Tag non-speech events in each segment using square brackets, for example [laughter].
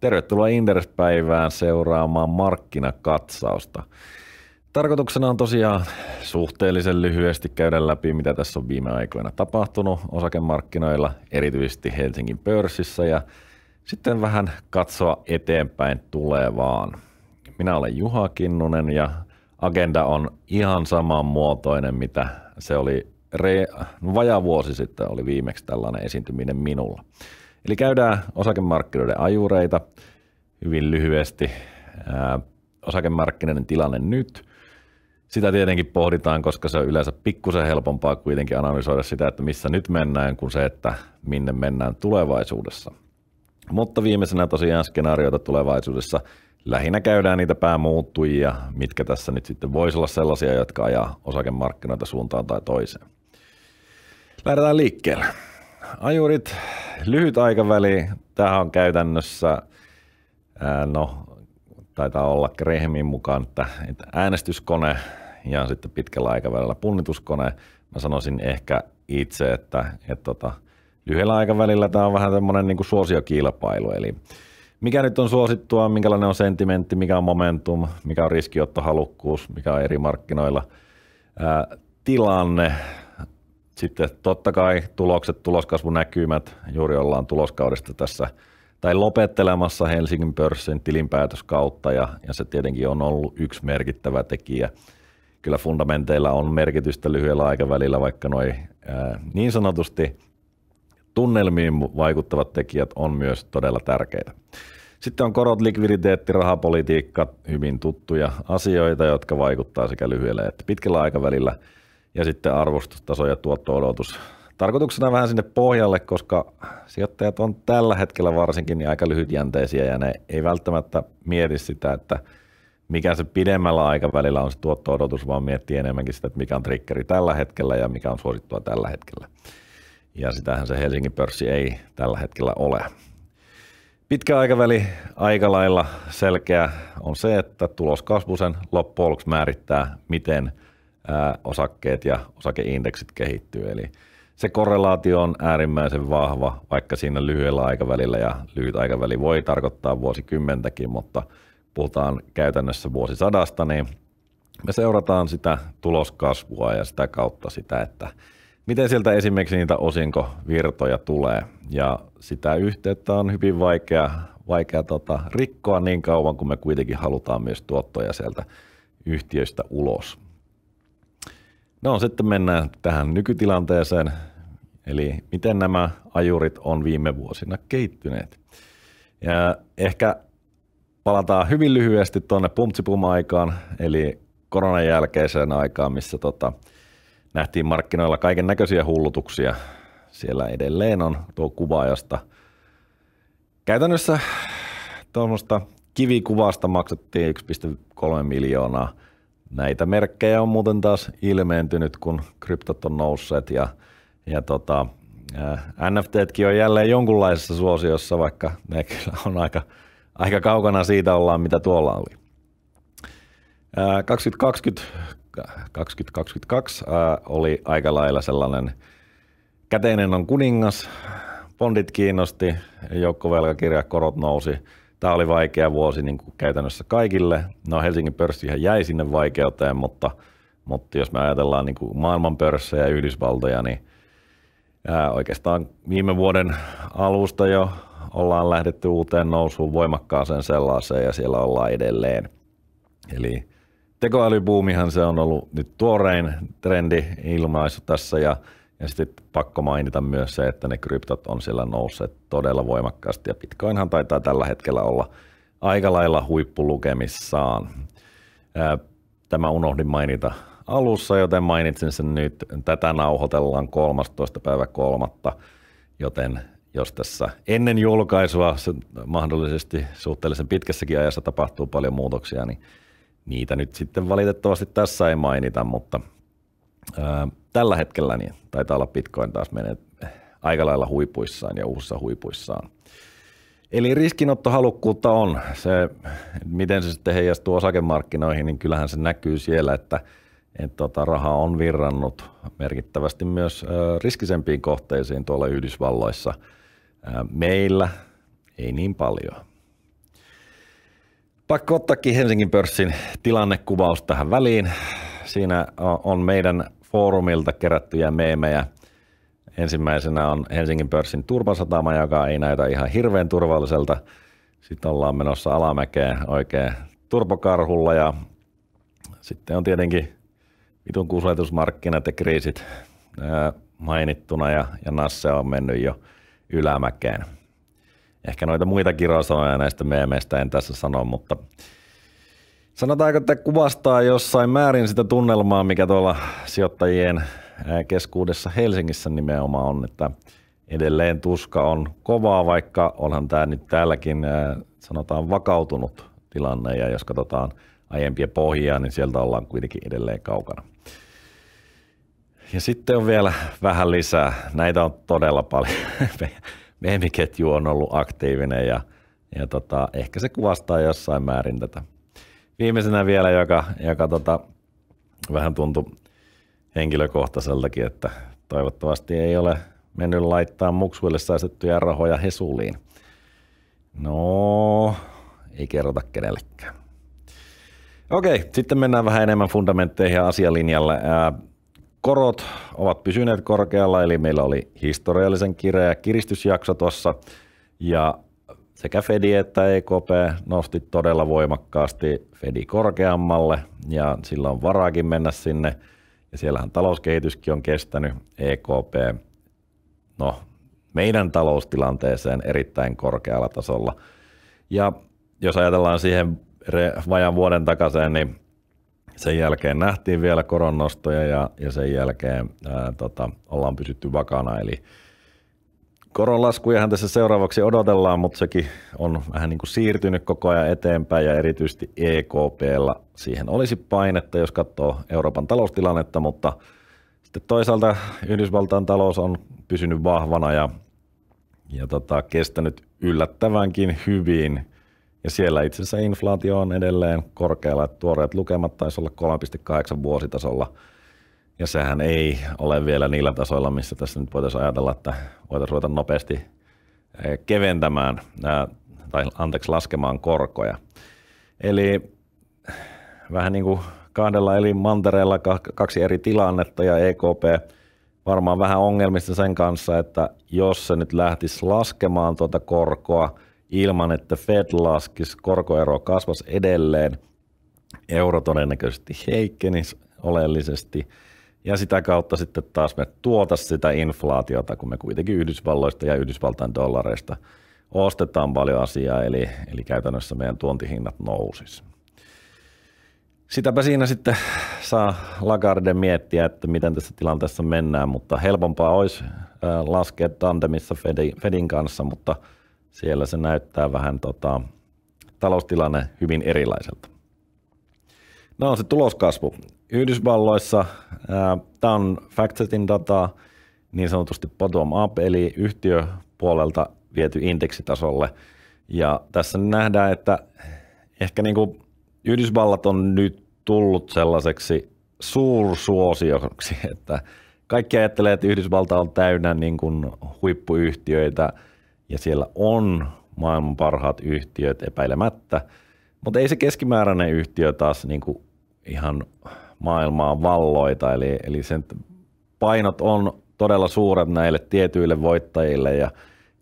Tervetuloa Inders-päivään seuraamaan markkinakatsausta. Tarkoituksena on tosiaan suhteellisen lyhyesti käydä läpi, mitä tässä on viime aikoina tapahtunut osakemarkkinoilla, erityisesti Helsingin pörssissä ja sitten vähän katsoa eteenpäin tulevaan. Minä olen Juha Kinnunen ja agenda on ihan samanmuotoinen, mitä se oli re- vajaa vuosi sitten oli viimeksi tällainen esiintyminen minulla. Eli käydään osakemarkkinoiden ajureita hyvin lyhyesti. Ää, osakemarkkinoiden tilanne nyt. Sitä tietenkin pohditaan, koska se on yleensä pikkusen helpompaa kuitenkin analysoida sitä, että missä nyt mennään, kuin se, että minne mennään tulevaisuudessa. Mutta viimeisenä tosiaan skenaarioita tulevaisuudessa. Lähinnä käydään niitä päämuuttujia, mitkä tässä nyt sitten voisi olla sellaisia, jotka ajaa osakemarkkinoita suuntaan tai toiseen. Lähdetään liikkeelle ajurit, lyhyt aikaväli, tämä on käytännössä, no taitaa olla Krehmin mukaan, että, että äänestyskone ja sitten pitkällä aikavälillä punnituskone. Mä sanoisin ehkä itse, että, että tota, lyhyellä aikavälillä tämä on vähän tämmöinen niin suosiokilpailu, eli mikä nyt on suosittua, minkälainen on sentimentti, mikä on momentum, mikä on riskiottohalukkuus, mikä on eri markkinoilla ää, tilanne, sitten totta kai tulokset, tuloskasvunäkymät, juuri ollaan tuloskaudesta tässä tai lopettelemassa Helsingin pörssin tilinpäätöskautta ja, ja se tietenkin on ollut yksi merkittävä tekijä. Kyllä fundamenteilla on merkitystä lyhyellä aikavälillä, vaikka noi, ää, niin sanotusti tunnelmiin vaikuttavat tekijät on myös todella tärkeitä. Sitten on korot, likviditeetti, rahapolitiikka, hyvin tuttuja asioita, jotka vaikuttaa sekä lyhyellä että pitkällä aikavälillä – ja sitten arvostustaso ja tuotto-odotus. Tarkoituksena vähän sinne pohjalle, koska sijoittajat on tällä hetkellä varsinkin niin aika lyhytjänteisiä ja ne ei välttämättä mieti sitä, että mikä se pidemmällä aikavälillä on se tuotto-odotus, vaan miettii enemmänkin sitä, että mikä on triggeri tällä hetkellä ja mikä on suosittua tällä hetkellä. Ja sitähän se Helsingin pörssi ei tällä hetkellä ole. Pitkä aikaväli aika lailla selkeä on se, että tuloskasvu sen loppujen määrittää, miten osakkeet ja osakeindeksit kehittyy. Eli se korrelaatio on äärimmäisen vahva, vaikka siinä lyhyellä aikavälillä ja lyhyt aikaväli voi tarkoittaa vuosikymmentäkin, mutta puhutaan käytännössä vuosisadasta, niin me seurataan sitä tuloskasvua ja sitä kautta sitä, että miten sieltä esimerkiksi niitä osinkovirtoja tulee. Ja sitä yhteyttä on hyvin vaikea, vaikea tota, rikkoa niin kauan, kun me kuitenkin halutaan myös tuottoja sieltä yhtiöistä ulos. No sitten mennään tähän nykytilanteeseen, eli miten nämä ajurit on viime vuosina kehittyneet. Ja ehkä palataan hyvin lyhyesti tuonne pumpsipum-aikaan, eli koronan jälkeiseen aikaan, missä tota, nähtiin markkinoilla kaiken näköisiä hullutuksia. Siellä edelleen on tuo kuva, josta käytännössä tuommoista kivikuvasta maksettiin 1,3 miljoonaa – näitä merkkejä on muuten taas ilmeentynyt, kun kryptot on nousseet ja, ja tota, NFTkin on jälleen jonkunlaisessa suosiossa, vaikka ne kyllä on aika, aika kaukana siitä ollaan, mitä tuolla oli. 2020, 2022 oli aika lailla sellainen käteinen on kuningas, bondit kiinnosti, joukkovelkakirjakorot nousi, Tämä oli vaikea vuosi niin kuin käytännössä kaikille. No Helsingin pörssi jäi sinne vaikeuteen, mutta, mutta jos me ajatellaan niin kuin maailman pörssejä ja Yhdysvaltoja, niin ää, oikeastaan viime vuoden alusta jo ollaan lähdetty uuteen nousuun voimakkaaseen sellaiseen ja siellä ollaan edelleen. Eli tekoälybuumihan se on ollut nyt tuorein trendi ilmaisu tässä ja ja sitten pakko mainita myös se, että ne kryptot on siellä nousseet todella voimakkaasti ja Bitcoinhan taitaa tällä hetkellä olla aika lailla huippulukemissaan. Tämä unohdin mainita alussa, joten mainitsin sen nyt. Tätä nauhoitellaan 13. päivä kolmatta, joten jos tässä ennen julkaisua se mahdollisesti suhteellisen pitkässäkin ajassa tapahtuu paljon muutoksia, niin niitä nyt sitten valitettavasti tässä ei mainita, mutta – tällä hetkellä niin taitaa olla Bitcoin taas menee eh, aika lailla huipuissaan ja uussa huipuissaan. Eli riskinottohalukkuutta on. Se, miten se sitten heijastuu osakemarkkinoihin, niin kyllähän se näkyy siellä, että et tota, raha on virrannut merkittävästi myös ö, riskisempiin kohteisiin tuolla Yhdysvalloissa. Ö, meillä ei niin paljon. Pakko ottaakin Helsingin pörssin tilannekuvaus tähän väliin. Siinä on meidän foorumilta kerättyjä meemejä. Ensimmäisenä on Helsingin pörssin turvasatama, joka ei näytä ihan hirveän turvalliselta. Sitten ollaan menossa alamäkeen oikein turpokarhulla ja sitten on tietenkin vitun kuusetusmarkkinat ja kriisit mainittuna ja, ja Nasse on mennyt jo ylämäkeen. Ehkä noita muita kirosanoja näistä meemeistä en tässä sano, mutta Sanotaanko, että kuvastaa jossain määrin sitä tunnelmaa, mikä tuolla sijoittajien keskuudessa Helsingissä nimenomaan on, että edelleen tuska on kovaa, vaikka onhan tämä nyt täälläkin sanotaan vakautunut tilanne ja jos katsotaan aiempia pohjia, niin sieltä ollaan kuitenkin edelleen kaukana. Ja sitten on vielä vähän lisää. Näitä on todella paljon. [laughs] Meemiketju on ollut aktiivinen ja, ja tota, ehkä se kuvastaa jossain määrin tätä Viimeisenä vielä, joka, joka tota, vähän tuntui henkilökohtaiseltakin, että toivottavasti ei ole mennyt laittaa muksuille säästettyjä rahoja Hesuliin. No, ei kerrota kenellekään. Okei, sitten mennään vähän enemmän fundamentteihin ja asialinjalle. Korot ovat pysyneet korkealla, eli meillä oli historiallisen kireä kiristysjakso tuossa, ja sekä Fedi että EKP nosti todella voimakkaasti Fedi korkeammalle ja sillä on varaakin mennä sinne. Ja siellähän talouskehityskin on kestänyt EKP, no meidän taloustilanteeseen erittäin korkealla tasolla. Ja jos ajatellaan siihen vajan vuoden takaisin, niin sen jälkeen nähtiin vielä koronnostoja ja, ja sen jälkeen ää, tota, ollaan pysytty vakana. Eli Koronlaskujahan tässä seuraavaksi odotellaan, mutta sekin on vähän niin kuin siirtynyt koko ajan eteenpäin ja erityisesti EKPlla siihen olisi painetta, jos katsoo Euroopan taloustilannetta, mutta sitten toisaalta Yhdysvaltain talous on pysynyt vahvana ja, ja tota, kestänyt yllättävänkin hyvin. Ja siellä itse asiassa inflaatio on edelleen korkealla. Tuoreet lukemat taisi olla 3,8 vuositasolla – ja sehän ei ole vielä niillä tasoilla, missä tässä nyt voitaisiin ajatella, että voitaisiin ruveta nopeasti eh, keventämään eh, tai anteeksi laskemaan korkoja. Eli eh, vähän niin kuin kahdella eli mantereella kaksi eri tilannetta ja EKP varmaan vähän ongelmista sen kanssa, että jos se nyt lähtisi laskemaan tuota korkoa ilman, että Fed laskisi, korkoero kasvas edelleen, euro todennäköisesti heikkenisi oleellisesti – ja sitä kautta sitten taas me tuota sitä inflaatiota, kun me kuitenkin Yhdysvalloista ja Yhdysvaltain dollareista ostetaan paljon asiaa, eli, eli käytännössä meidän tuontihinnat nousis. Sitäpä siinä sitten saa Lagarde miettiä, että miten tässä tilanteessa mennään, mutta helpompaa olisi laskea tandemissa Fedin kanssa, mutta siellä se näyttää vähän tota, taloustilanne hyvin erilaiselta. No on se tuloskasvu. Yhdysvalloissa tämä on Factsetin dataa niin sanotusti bottom up, eli yhtiöpuolelta viety indeksitasolle. Ja tässä nähdään, että ehkä niin kuin Yhdysvallat on nyt tullut sellaiseksi suursuosioksi, että kaikki ajattelee, että Yhdysvalta on täynnä niin kuin huippuyhtiöitä ja siellä on maailman parhaat yhtiöt epäilemättä, mutta ei se keskimääräinen yhtiö taas niin kuin ihan maailmaa valloita, eli, eli sen painot on todella suuret näille tietyille voittajille ja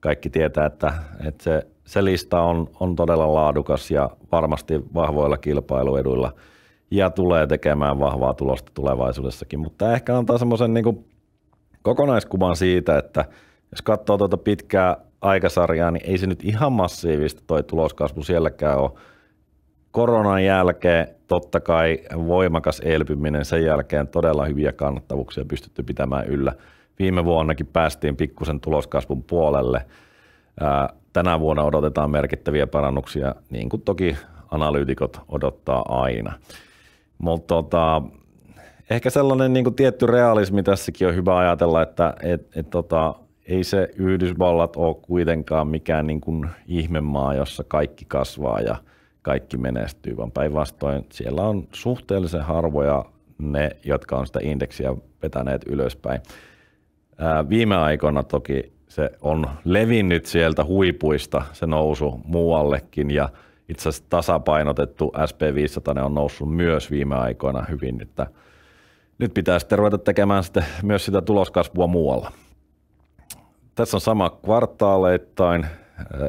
kaikki tietää, että, että se, se lista on, on todella laadukas ja varmasti vahvoilla kilpailueduilla ja tulee tekemään vahvaa tulosta tulevaisuudessakin. Mutta ehkä antaa semmoisen niin kokonaiskuvan siitä, että jos katsoo tuota pitkää aikasarjaa, niin ei se nyt ihan massiivista toi tuloskasvu sielläkään ole. Koronan jälkeen totta kai voimakas elpyminen sen jälkeen todella hyviä kannattavuuksia pystytty pitämään yllä. Viime vuonnakin päästiin pikkusen tuloskasvun puolelle. Tänä vuonna odotetaan merkittäviä parannuksia, niin kuin toki analyytikot odottaa aina. Mutta tota, ehkä sellainen niin kuin tietty realismi tässäkin on hyvä ajatella, että et, et, tota, ei se Yhdysvallat ole kuitenkaan mikään niin kuin ihmemaa, jossa kaikki kasvaa ja – kaikki menestyy, vaan päinvastoin siellä on suhteellisen harvoja ne, jotka on sitä indeksiä vetäneet ylöspäin. Ää, viime aikoina toki se on levinnyt sieltä huipuista se nousu muuallekin ja itse asiassa tasapainotettu SP500 on noussut myös viime aikoina hyvin, että nyt pitää sitten ruveta tekemään sitten myös sitä tuloskasvua muualla. Tässä on sama kvartaaleittain,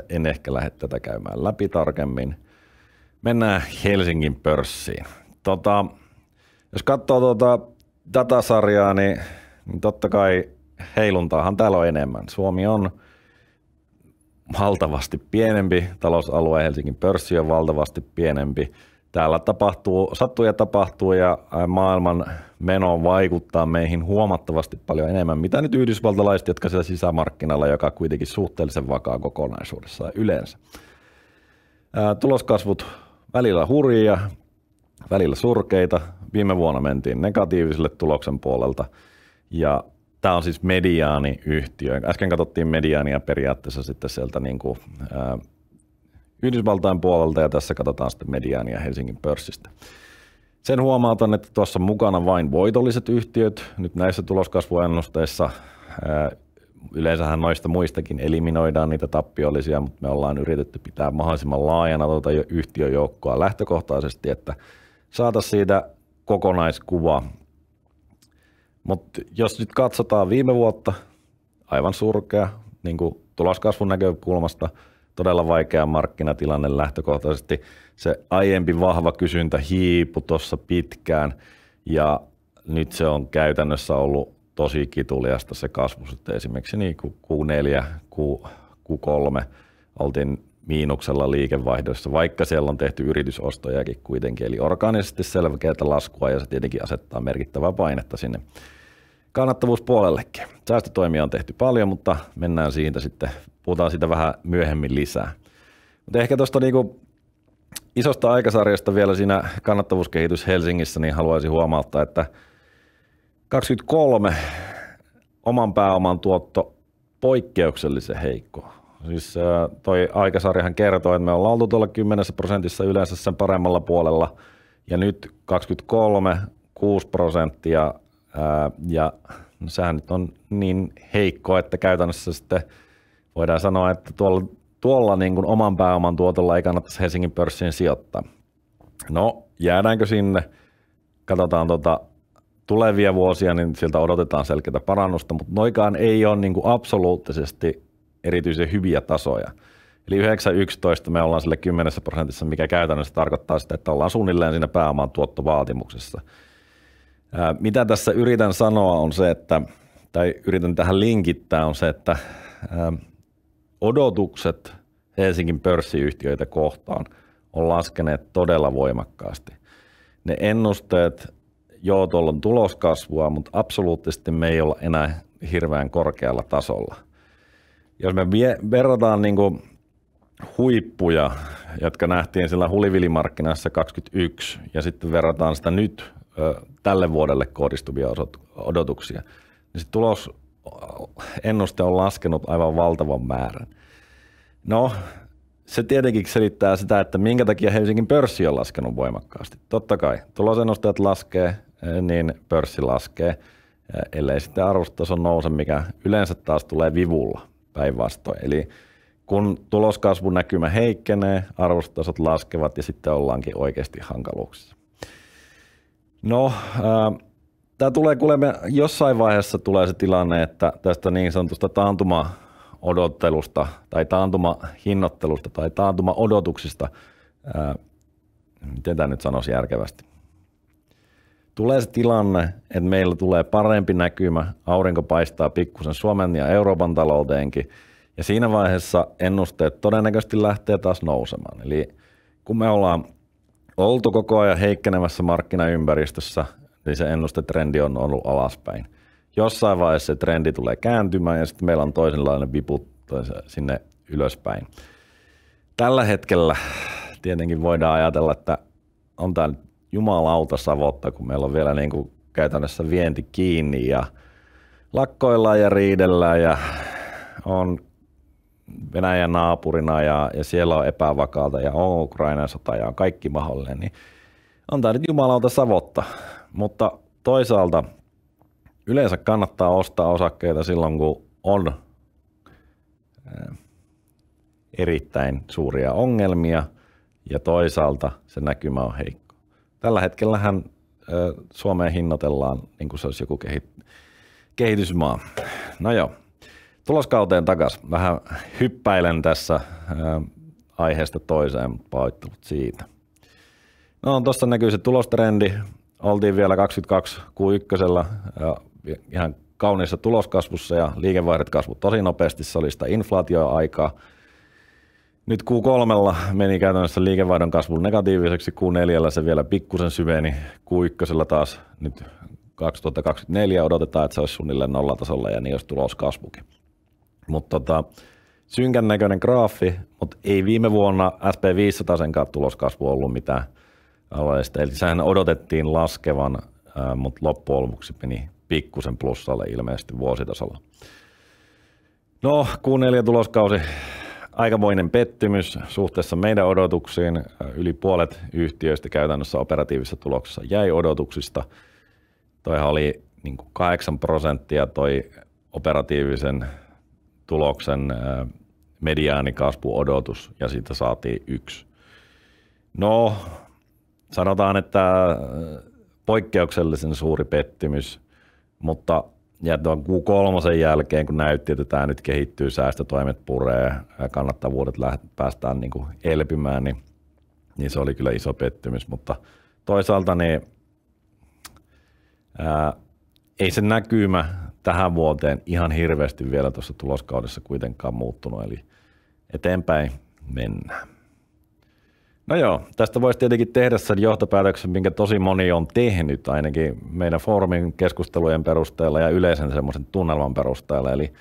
en ehkä lähde tätä käymään läpi tarkemmin – Mennään Helsingin pörssiin. Tota, jos katsoo tuota datasarjaa, niin, niin totta kai heiluntaahan täällä on enemmän. Suomi on valtavasti pienempi talousalue, Helsingin pörssi on valtavasti pienempi. Täällä tapahtuu, sattuja tapahtuu ja maailman meno vaikuttaa meihin huomattavasti paljon enemmän, mitä nyt yhdysvaltalaiset, jotka siellä sisämarkkinalla, joka on kuitenkin suhteellisen vakaa kokonaisuudessaan yleensä. Tuloskasvut välillä hurjia, välillä surkeita. Viime vuonna mentiin negatiiviselle tuloksen puolelta ja tämä on siis mediaaniyhtiö. Äsken katsottiin mediaania periaatteessa sitten sieltä niin kuin, ää, Yhdysvaltain puolelta ja tässä katsotaan sitten mediaania Helsingin pörssistä. Sen huomautan, että tuossa mukana vain voitolliset yhtiöt. Nyt näissä tuloskasvuennusteissa ää, yleensähän noista muistakin eliminoidaan niitä tappiollisia, mutta me ollaan yritetty pitää mahdollisimman laajana tuota yhtiöjoukkoa lähtökohtaisesti, että saataisiin siitä kokonaiskuva. Mutta jos nyt katsotaan viime vuotta, aivan surkea niin kuin tuloskasvun näkökulmasta, todella vaikea markkinatilanne lähtökohtaisesti. Se aiempi vahva kysyntä hiipui tuossa pitkään ja nyt se on käytännössä ollut tosi kituliasta se kasvu. Sitten esimerkiksi niin Q4, Q, Q3 oltiin miinuksella liikevaihdossa, vaikka siellä on tehty yritysostojakin kuitenkin, eli orgaanisesti selkeää laskua ja se tietenkin asettaa merkittävää painetta sinne kannattavuuspuolellekin. Säästötoimia on tehty paljon, mutta mennään siitä sitten, puhutaan siitä vähän myöhemmin lisää. Mutta ehkä tuosta niinku isosta aikasarjasta vielä siinä kannattavuuskehitys Helsingissä, niin haluaisin huomauttaa, että – 23 oman pääoman tuotto poikkeuksellisen heikko. Siis äh, toi aikasarjahan kertoo, että me ollaan oltu tuolla 10 prosentissa yleensä sen paremmalla puolella ja nyt 23, 6 prosenttia äh, ja no sehän nyt on niin heikko, että käytännössä sitten voidaan sanoa, että tuolla, tuolla niin kuin oman pääoman tuotolla ei kannattaisi Helsingin pörssiin sijoittaa. No, jäädäänkö sinne? Katsotaan tuota tulevia vuosia, niin sieltä odotetaan selkeää parannusta, mutta noikaan ei ole niin kuin absoluuttisesti erityisen hyviä tasoja. Eli 9-11 me ollaan sille 10 prosentissa, mikä käytännössä tarkoittaa sitä, että ollaan suunnilleen siinä pääoman tuottovaatimuksessa. mitä tässä yritän sanoa on se, että, tai yritän tähän linkittää on se, että odotukset Helsingin pörssiyhtiöitä kohtaan on laskeneet todella voimakkaasti. Ne ennusteet joo, tuolla on tuloskasvua, mutta absoluuttisesti me ei olla enää hirveän korkealla tasolla. Jos me vie, verrataan niin kuin huippuja, jotka nähtiin sillä hulivilimarkkinassa 21, ja sitten verrataan sitä nyt ö, tälle vuodelle kohdistuvia odotuksia, niin se tulosennuste on laskenut aivan valtavan määrän. No, se tietenkin selittää sitä, että minkä takia Helsingin pörssi on laskenut voimakkaasti. Totta kai, tulosennusteet laskee, niin pörssi laskee, ellei sitten arvostaso nouse, mikä yleensä taas tulee vivulla päinvastoin. Eli kun tuloskasvun näkymä heikkenee, arvostasot laskevat ja sitten ollaankin oikeasti hankaluuksissa. No, äh, tämä tulee kuulemme, jossain vaiheessa tulee se tilanne, että tästä niin sanotusta taantuma odottelusta tai taantuma hinnoittelusta tai taantuma odotuksista, äh, miten tämä nyt sanoisi järkevästi – tulee se tilanne, että meillä tulee parempi näkymä, aurinko paistaa pikkusen Suomen ja Euroopan talouteenkin, ja siinä vaiheessa ennusteet todennäköisesti lähtee taas nousemaan. Eli kun me ollaan oltu koko ajan heikkenemässä markkinaympäristössä, niin se ennustetrendi on ollut alaspäin. Jossain vaiheessa se trendi tulee kääntymään ja sitten meillä on toisenlainen vipu sinne ylöspäin. Tällä hetkellä tietenkin voidaan ajatella, että on tämä nyt jumalauta savotta, kun meillä on vielä niin kuin käytännössä vienti kiinni ja lakkoillaan ja riidellään ja on Venäjän naapurina ja, ja siellä on epävakaata ja on Ukrainan sota ja on kaikki mahdollinen, niin on tämä nyt jumalauta savotta. Mutta toisaalta yleensä kannattaa ostaa osakkeita silloin, kun on eh, erittäin suuria ongelmia ja toisaalta se näkymä on heikko tällä hetkellähän Suomeen hinnoitellaan niin kuin se olisi joku kehi- kehitysmaa. No joo, tuloskauteen takaisin. Vähän hyppäilen tässä aiheesta toiseen, pahoittelut siitä. No tuossa näkyy se tulostrendi. Oltiin vielä 22 Q1 ja ihan kauniissa tuloskasvussa ja liikevaihdet kasvu tosi nopeasti. Se oli sitä inflaatioaikaa. Nyt q 3 meni käytännössä liikevaihdon kasvu negatiiviseksi, q 4 se vielä pikkusen syveni, q 1 taas nyt 2024 odotetaan, että se olisi suunnilleen nollatasolla ja niin olisi kasvukin. Mutta tota, synkän näköinen graafi, mutta ei viime vuonna SP500 senkaan tuloskasvu ollut mitään alueellista. Eli sehän odotettiin laskevan, mutta loppujen meni pikkusen plussalle ilmeisesti vuositasolla. No, Q4 tuloskausi aikamoinen pettymys suhteessa meidän odotuksiin. Äh, yli puolet yhtiöistä käytännössä operatiivisessa tuloksessa jäi odotuksista. Toihan oli niin 8 prosenttia toi operatiivisen tuloksen äh, mediaanikasvuodotus ja siitä saatiin yksi. No, sanotaan, että äh, poikkeuksellisen suuri pettymys, mutta ja tuon Q3 jälkeen, kun näytti, että tämä nyt kehittyy, säästötoimet puree, kannattavuudet läht, päästään niin kuin elpymään, niin, niin se oli kyllä iso pettymys. Mutta toisaalta niin, ää, ei se näkymä tähän vuoteen ihan hirveästi vielä tuossa tuloskaudessa kuitenkaan muuttunut, eli eteenpäin mennään. No joo, tästä voisi tietenkin tehdä sen johtopäätöksen, minkä tosi moni on tehnyt ainakin meidän foorumin keskustelujen perusteella ja yleisen semmoisen tunnelman perusteella. Eli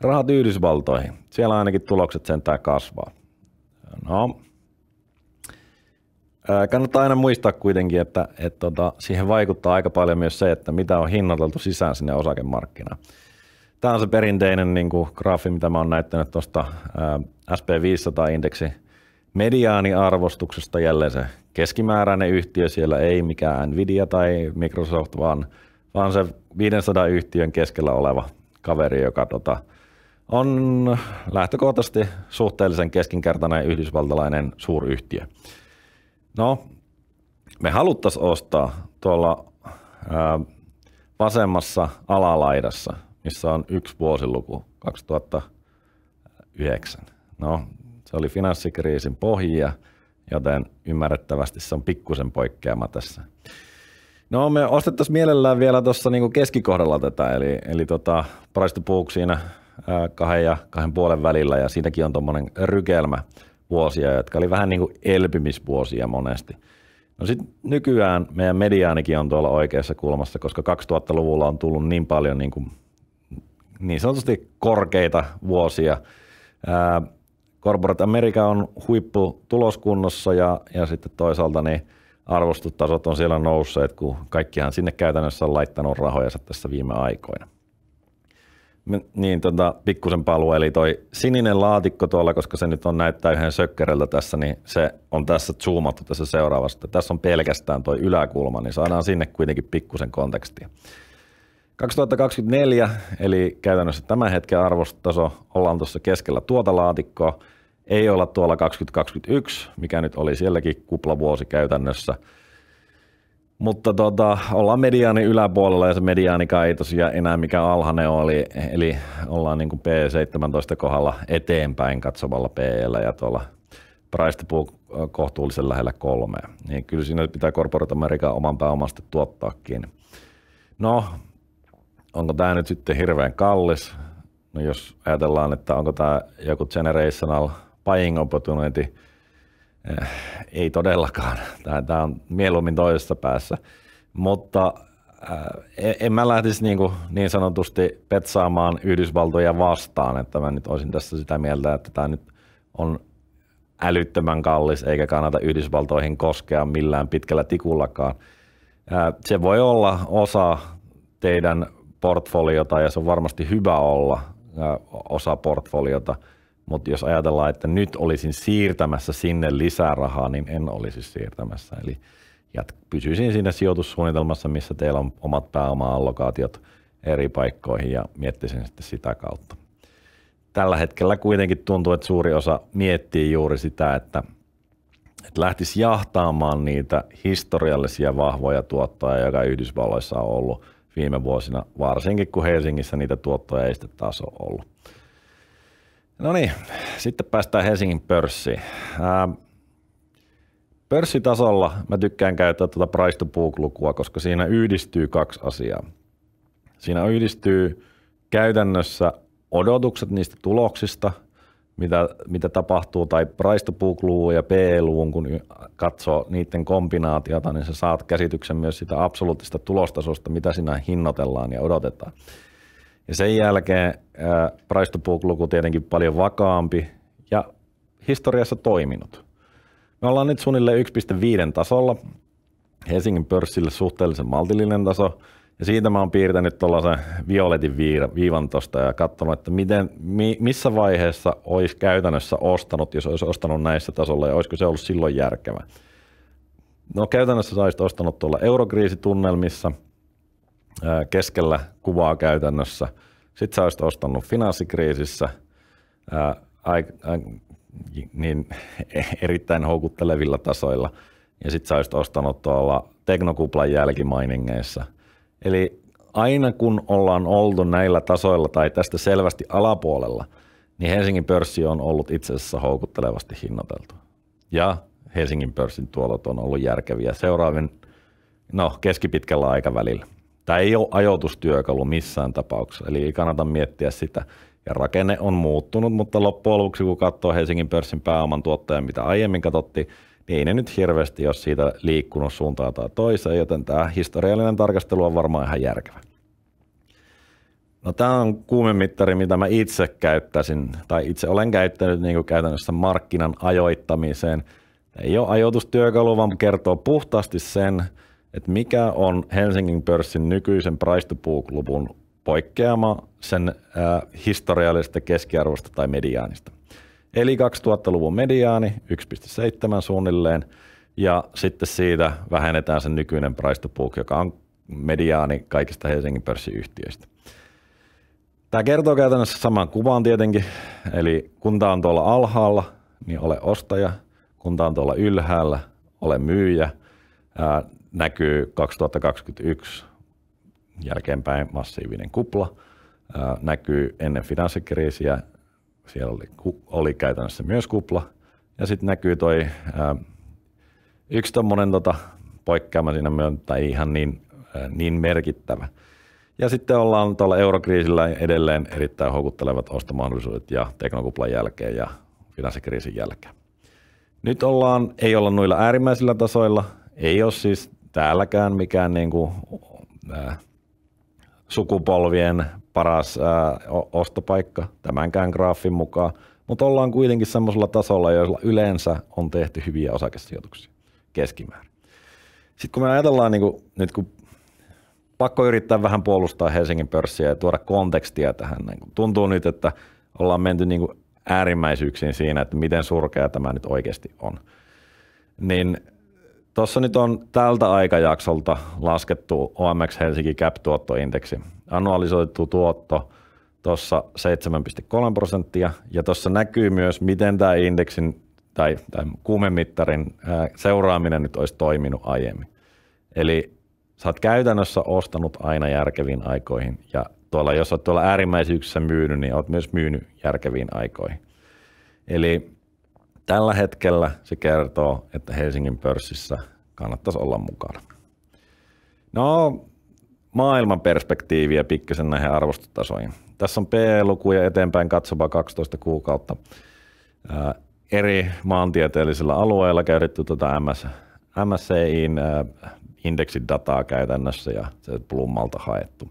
rahat Yhdysvaltoihin, siellä ainakin tulokset sentään kasvaa. No, Kannattaa aina muistaa kuitenkin, että, että tota, siihen vaikuttaa aika paljon myös se, että mitä on hinnoiteltu sisään sinne osakemarkkinaan. Tämä on se perinteinen niin kuin, graafi, mitä mä oon näyttänyt tuosta SP500-indeksi mediaaniarvostuksesta jälleen se keskimääräinen yhtiö, siellä ei mikään Nvidia tai Microsoft, vaan, vaan se 500 yhtiön keskellä oleva kaveri, joka tota, on lähtökohtaisesti suhteellisen keskinkertainen yhdysvaltalainen suuryhtiö. No, me haluttaisiin ostaa tuolla ää, vasemmassa alalaidassa, missä on yksi vuosiluku, 2009. No, se oli finanssikriisin pohjia, joten ymmärrettävästi se on pikkusen poikkeama tässä. No me ostettaisiin mielellään vielä tuossa niinku keskikohdalla tätä, eli, eli tota, price to siinä kahden ja kahden puolen välillä, ja siinäkin on tuommoinen rykelmä vuosia, jotka oli vähän niin kuin elpymisvuosia monesti. No sit nykyään meidän mediaanikin on tuolla oikeassa kulmassa, koska 2000-luvulla on tullut niin paljon niin, kuin, niin sanotusti korkeita vuosia. Ää, Corporate America on huippu tuloskunnossa ja, ja sitten toisaalta niin arvostustasot on siellä nousseet, kun kaikkihan sinne käytännössä on laittanut rahojansa tässä viime aikoina. Niin, tota, pikkusen paluu, eli toi sininen laatikko tuolla, koska se nyt on näyttää yhden sökkereltä tässä, niin se on tässä zoomattu tässä seuraavassa. Tässä on pelkästään toi yläkulma, niin saadaan sinne kuitenkin pikkusen kontekstia. 2024, eli käytännössä tämän hetken arvostaso, ollaan tuossa keskellä tuota laatikkoa. Ei olla tuolla 2021, mikä nyt oli sielläkin kuplavuosi käytännössä. Mutta tota, ollaan mediaani yläpuolella ja se mediaani ei tosiaan enää mikä alhane oli. Eli ollaan niin kuin P17 kohdalla eteenpäin katsovalla PEllä ja tuolla price kohtuullisen lähellä kolmea. Niin kyllä siinä pitää Corporate America oman pääomasta tuottaakin. No, onko tämä nyt sitten hirveän kallis? No jos ajatellaan, että onko tämä joku generational buying opportunity, eh, ei todellakaan. Tämä on mieluummin toisessa päässä. Mutta eh, e, en mä lähtisi niin, kuin niin sanotusti petsaamaan Yhdysvaltoja vastaan, että mä nyt olisin tässä sitä mieltä, että tämä nyt on älyttömän kallis, eikä kannata Yhdysvaltoihin koskea millään pitkällä tikullakaan. Eh, se voi olla osa teidän portfoliota ja se on varmasti hyvä olla osa portfoliota, mutta jos ajatellaan, että nyt olisin siirtämässä sinne lisää rahaa, niin en olisi siirtämässä. Eli pysyisin siinä sijoitussuunnitelmassa, missä teillä on omat pääoma-allokaatiot eri paikkoihin ja miettisin sitten sitä kautta. Tällä hetkellä kuitenkin tuntuu, että suuri osa miettii juuri sitä, että, että lähtisi jahtaamaan niitä historiallisia vahvoja tuottajia, joka Yhdysvalloissa on ollut – viime vuosina, varsinkin kun Helsingissä niitä tuottoja ei sitten taas ole ollut. No niin, sitten päästään Helsingin pörssiin. pörssitasolla mä tykkään käyttää tuota price to book-lukua, koska siinä yhdistyy kaksi asiaa. Siinä yhdistyy käytännössä odotukset niistä tuloksista – mitä, mitä tapahtuu, tai price to book ja PE-luvun, kun katsoo niiden kombinaatiota, niin sä saat käsityksen myös sitä absoluuttista tulostasosta, mitä sinä hinnoitellaan ja odotetaan. Ja sen jälkeen price to book-luku tietenkin paljon vakaampi ja historiassa toiminut. Me ollaan nyt suunnilleen 1,5 tasolla, Helsingin pörssille suhteellisen maltillinen taso, ja siitä mä oon piirtänyt tuollaisen violetin viivan tuosta ja katsonut, että miten, mi, missä vaiheessa olisi käytännössä ostanut, jos olisi ostanut näissä tasolla ja olisiko se ollut silloin järkevä. No käytännössä sä olisit ostanut tuolla eurokriisitunnelmissa keskellä kuvaa käytännössä. Sitten sä olisit ostanut finanssikriisissä ää, ää, niin [laughs] erittäin houkuttelevilla tasoilla. Ja sitten sä olisit ostanut tuolla teknokuplan jälkimainingeissa – Eli aina kun ollaan oltu näillä tasoilla tai tästä selvästi alapuolella, niin Helsingin pörssi on ollut itse asiassa houkuttelevasti hinnoiteltu. Ja Helsingin pörssin tuotot on ollut järkeviä seuraavien, no keskipitkällä aikavälillä. Tämä ei ole ajoitustyökalu missään tapauksessa, eli ei kannata miettiä sitä. Ja rakenne on muuttunut, mutta loppujen lopuksi kun katsoo Helsingin pörssin pääoman tuottoja, mitä aiemmin katsottiin, ei ne nyt hirveästi ole siitä liikkunut suuntaan tai toiseen, joten tämä historiallinen tarkastelu on varmaan ihan järkevä. No tämä on kuumemittari, mitä mä itse käyttäisin, tai itse olen käyttänyt niin käytännössä markkinan ajoittamiseen. Tämä ei ole ajoitustyökalu, vaan kertoo puhtaasti sen, että mikä on Helsingin pörssin nykyisen price to book-luvun poikkeama sen äh, historiallisesta keskiarvosta tai mediaanista. Eli 2000-luvun mediaani 1,7 suunnilleen, ja sitten siitä vähennetään se nykyinen price to book, joka on mediaani kaikista Helsingin pörssiyhtiöistä. Tämä kertoo käytännössä saman kuvan tietenkin, eli kun tämä on tuolla alhaalla, niin ole ostaja, kun tämä on tuolla ylhäällä, ole myyjä, ää, näkyy 2021 jälkeenpäin massiivinen kupla, ää, näkyy ennen finanssikriisiä siellä oli, oli käytännössä myös kupla. Ja sitten näkyy toi ää, yksi tuommoinen tota, poikkeama siinä myön, tai ihan niin, ää, niin merkittävä. Ja sitten ollaan tuolla eurokriisillä edelleen erittäin houkuttelevat ostomahdollisuudet ja teknokuplan jälkeen ja finanssikriisin jälkeen. Nyt ollaan, ei olla noilla äärimmäisillä tasoilla, ei ole siis täälläkään mikään niin kuin, ää, sukupolvien paras ää, ostopaikka tämänkään graafin mukaan, mutta ollaan kuitenkin semmoisella tasolla, jolla yleensä on tehty hyviä osakesijoituksia keskimäärin. Sitten kun me ajatellaan, niin kuin, nyt kun pakko yrittää vähän puolustaa Helsingin pörssiä ja tuoda kontekstia tähän, niin kun tuntuu nyt, että ollaan menty niin kuin äärimmäisyyksiin siinä, että miten surkea tämä nyt oikeasti on. Niin Tuossa nyt on tältä aikajaksolta laskettu OMX Helsinki Cap-tuottoindeksi. Annualisoitu tuotto tuossa 7,3 prosenttia ja tuossa näkyy myös, miten tämä indeksin tai tämän kuumemittarin seuraaminen nyt olisi toiminut aiemmin. Eli sä oot käytännössä ostanut aina järkeviin aikoihin ja tuolla, jos olet tuolla äärimmäisyyksissä myynyt, niin olet myös myynyt järkeviin aikoihin. Eli Tällä hetkellä se kertoo, että Helsingin pörssissä kannattaisi olla mukana. No, maailman perspektiiviä pikkasen näihin arvostotasoihin. Tässä on P-lukuja eteenpäin katsova 12 kuukautta. Ää, eri maantieteellisillä alueilla käytetty tätä tota MS, MSCIin ää, indeksidataa käytännössä ja se plummalta haettu.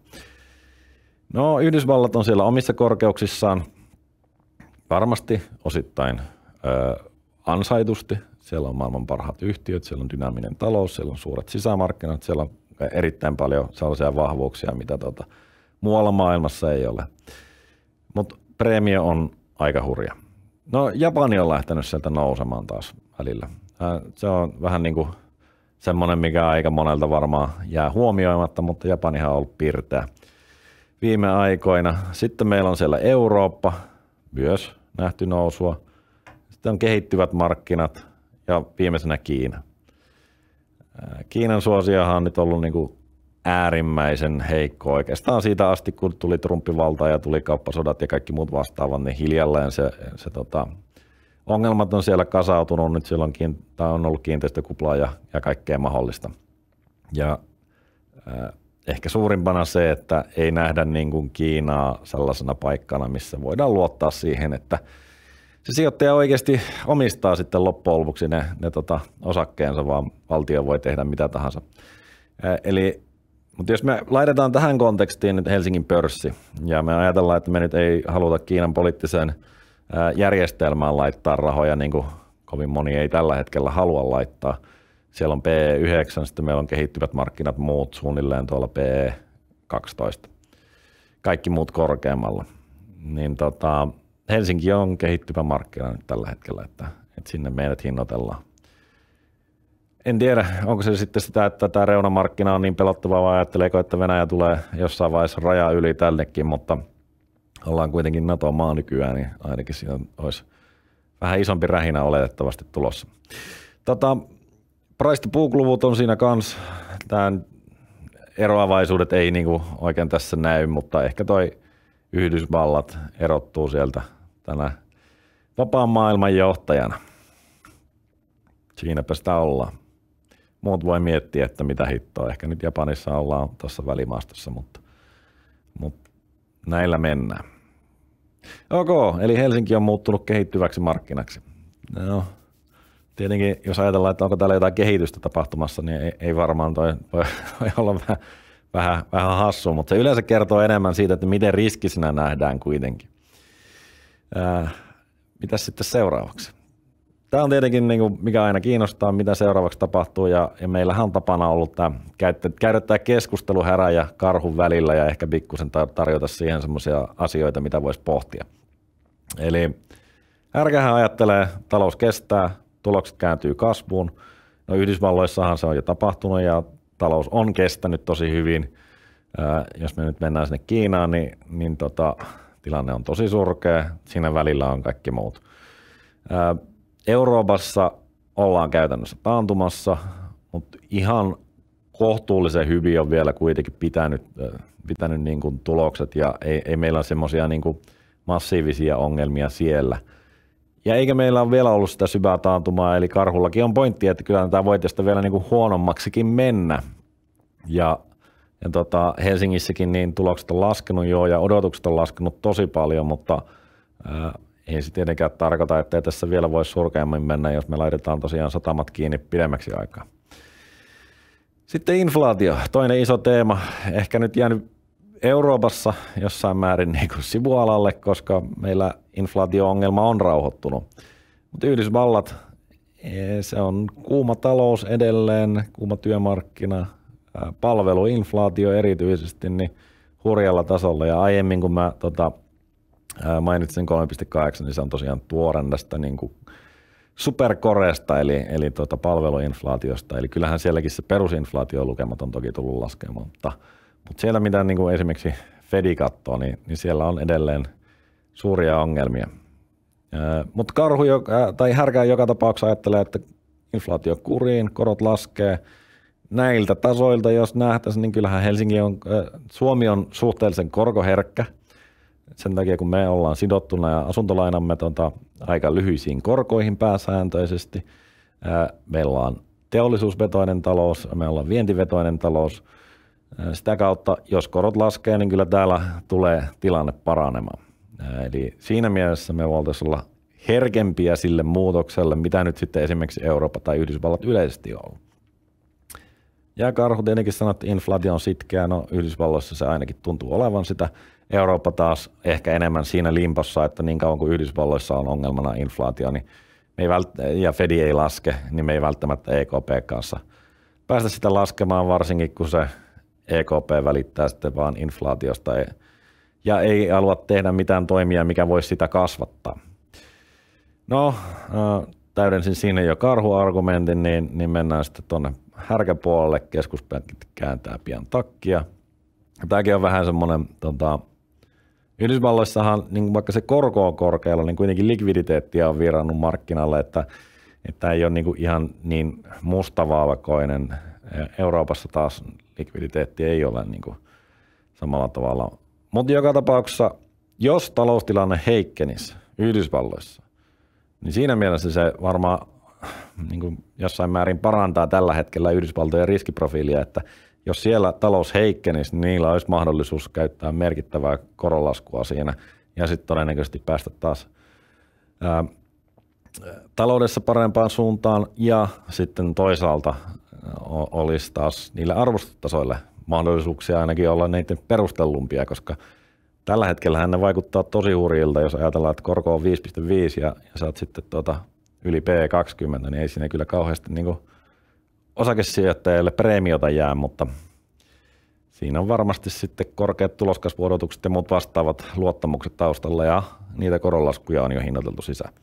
No, Yhdysvallat on siellä omissa korkeuksissaan. Varmasti osittain ansaitusti. Siellä on maailman parhaat yhtiöt, siellä on dynaaminen talous, siellä on suuret sisämarkkinat, siellä on erittäin paljon sellaisia vahvuuksia, mitä tuota, muualla maailmassa ei ole. Mutta preemio on aika hurja. No Japani on lähtenyt sieltä nousemaan taas välillä. Se on vähän niin kuin semmoinen, mikä aika monelta varmaan jää huomioimatta, mutta Japanihan on ollut pirteä viime aikoina. Sitten meillä on siellä Eurooppa, myös nähty nousua. Sitten on kehittyvät markkinat ja viimeisenä Kiina. Kiinan suosiahan on nyt ollut niin kuin äärimmäisen heikko oikeastaan siitä asti, kun tuli Trumpin valta ja tuli kauppasodat ja kaikki muut vastaavat, niin hiljalleen se, se tota, ongelmat on siellä kasautunut. Nyt siellä on, tämä on ollut kiinteistökuplaa ja, ja kaikkea mahdollista. Ja äh, ehkä suurimpana se, että ei nähdä niin kuin Kiinaa sellaisena paikkana, missä voidaan luottaa siihen, että – se sijoittaja oikeasti omistaa sitten loppujen lopuksi ne, ne tota osakkeensa, vaan valtio voi tehdä mitä tahansa. Eli, mutta jos me laitetaan tähän kontekstiin nyt Helsingin pörssi, ja me ajatellaan, että me nyt ei haluta Kiinan poliittiseen järjestelmään laittaa rahoja, niin kuin kovin moni ei tällä hetkellä halua laittaa. Siellä on PE9, sitten meillä on kehittyvät markkinat muut suunnilleen tuolla PE12. Kaikki muut korkeammalla. Niin tota, Helsinki on kehittyvä markkina nyt tällä hetkellä, että, että sinne meidät hinnoitellaan. En tiedä, onko se sitten sitä, että tämä reunamarkkina on niin pelottava vai ajatteleeko, että Venäjä tulee jossain vaiheessa raja yli tännekin, mutta ollaan kuitenkin NATO-maa nykyään, niin ainakin siinä olisi vähän isompi rähinä oletettavasti tulossa. Tota, price puukluvut on siinä kanssa. Tämän eroavaisuudet ei niinku oikein tässä näy, mutta ehkä toi Yhdysvallat erottuu sieltä Tänä vapaan maailman johtajana. Siinäpä sitä ollaan. Muut voi miettiä, että mitä hittoa. Ehkä nyt Japanissa ollaan tuossa välimaastossa, mutta, mutta näillä mennään. Ok, eli Helsinki on muuttunut kehittyväksi markkinaksi. No, tietenkin jos ajatellaan, että onko täällä jotain kehitystä tapahtumassa, niin ei, ei varmaan toi voi, voi olla vähän, vähän, vähän hassu, mutta se yleensä kertoo enemmän siitä, että miten riskisinä nähdään kuitenkin. Mitä sitten seuraavaksi? Tämä on tietenkin, niin kuin, mikä aina kiinnostaa, mitä seuraavaksi tapahtuu, ja, ja meillähän on tapana ollut tämä, käydä tämä keskustelu härän ja karhun välillä, ja ehkä pikkusen tarjota siihen semmoisia asioita, mitä voisi pohtia. Eli härkähän ajattelee, talous kestää, tulokset kääntyy kasvuun. No Yhdysvalloissahan se on jo tapahtunut, ja talous on kestänyt tosi hyvin. Ää, jos me nyt mennään sinne Kiinaan, niin, niin tota, tilanne on tosi surkea, siinä välillä on kaikki muut. Euroopassa ollaan käytännössä taantumassa, mutta ihan kohtuullisen hyvin on vielä kuitenkin pitänyt, pitänyt niin kuin tulokset ja ei, ei meillä ole semmoisia niin massiivisia ongelmia siellä. Ja eikä meillä ole vielä ollut sitä syvää taantumaa, eli karhullakin on pointti, että kyllä tämä voi tästä vielä niin kuin huonommaksikin mennä. Ja ja tota, Helsingissäkin niin tulokset on laskenut jo ja odotukset on laskenut tosi paljon, mutta ää, ei se tietenkään tarkoita, että tässä vielä voi surkeammin mennä, jos me laitetaan tosiaan satamat kiinni pidemmäksi aikaa. Sitten inflaatio, toinen iso teema, ehkä nyt jäänyt Euroopassa jossain määrin niin kuin sivualalle, koska meillä inflaatio-ongelma on rauhoittunut. Mutta Yhdysvallat, se on kuuma talous edelleen, kuuma työmarkkina, palveluinflaatio erityisesti niin hurjalla tasolla. Ja aiemmin kun mä tota, mainitsin 3.8, niin se on tosiaan tuoren tästä niin kuin superkoresta, eli, eli tuota palveluinflaatiosta. Eli kyllähän sielläkin se lukemat on toki tullut laskemaan, mutta, mutta siellä mitä niin kuin esimerkiksi Fedi katsoo, niin, niin siellä on edelleen suuria ongelmia. Mutta karhu joka, tai härkä joka tapauksessa ajattelee, että inflaatio kuriin, korot laskee – näiltä tasoilta, jos nähtäisiin, niin kyllähän Helsinki on, Suomi on suhteellisen korkoherkkä. Sen takia, kun me ollaan sidottuna ja asuntolainamme tuota, aika lyhyisiin korkoihin pääsääntöisesti, meillä on teollisuusvetoinen talous, me ollaan vientivetoinen talous. Sitä kautta, jos korot laskee, niin kyllä täällä tulee tilanne paranemaan. Eli siinä mielessä me voitaisiin olla herkempiä sille muutokselle, mitä nyt sitten esimerkiksi Eurooppa tai Yhdysvallat yleisesti on. Jääkarhu tietenkin sanoo, että inflaatio on sitkeä, no Yhdysvalloissa se ainakin tuntuu olevan sitä. Eurooppa taas ehkä enemmän siinä limpassa, että niin kauan kuin Yhdysvalloissa on ongelmana inflaatio, niin me ei vält- ja Fed ei laske, niin me ei välttämättä EKP kanssa päästä sitä laskemaan, varsinkin kun se EKP välittää sitten vaan inflaatiosta ja ei halua tehdä mitään toimia, mikä voisi sitä kasvattaa. No, täydensin siinä jo karhuargumentin, niin, niin mennään sitten tuonne härkäpuolelle, keskuspätkit kääntää pian takkia. Tämäkin on vähän semmoinen, tota, Yhdysvalloissahan niin vaikka se korko on korkealla, niin kuitenkin likviditeettiä on virannut markkinalle, että tämä ei ole niin kuin ihan niin mustavaavakoinen Euroopassa taas likviditeetti ei ole niin kuin samalla tavalla. Mutta joka tapauksessa, jos taloustilanne heikkenisi Yhdysvalloissa, niin siinä mielessä se varmaan niin kuin jossain määrin parantaa tällä hetkellä Yhdysvaltojen riskiprofiilia, että jos siellä talous heikkenisi, niin niillä olisi mahdollisuus käyttää merkittävää korolaskua siinä ja sitten todennäköisesti päästä taas ää, taloudessa parempaan suuntaan ja sitten toisaalta olisi taas niille arvostustasoille mahdollisuuksia ainakin olla niiden perustellumpia, koska tällä hetkellä ne vaikuttaa tosi hurjilta, jos ajatellaan, että korko on 5,5 ja, ja sä oot sitten tuota yli P20, niin ei siinä kyllä kauheasti niin osakesijoittajille preemiota jää, mutta siinä on varmasti sitten korkeat tuloskasvuodotukset ja muut vastaavat luottamukset taustalla ja niitä koronlaskuja on jo hinnoiteltu sisään.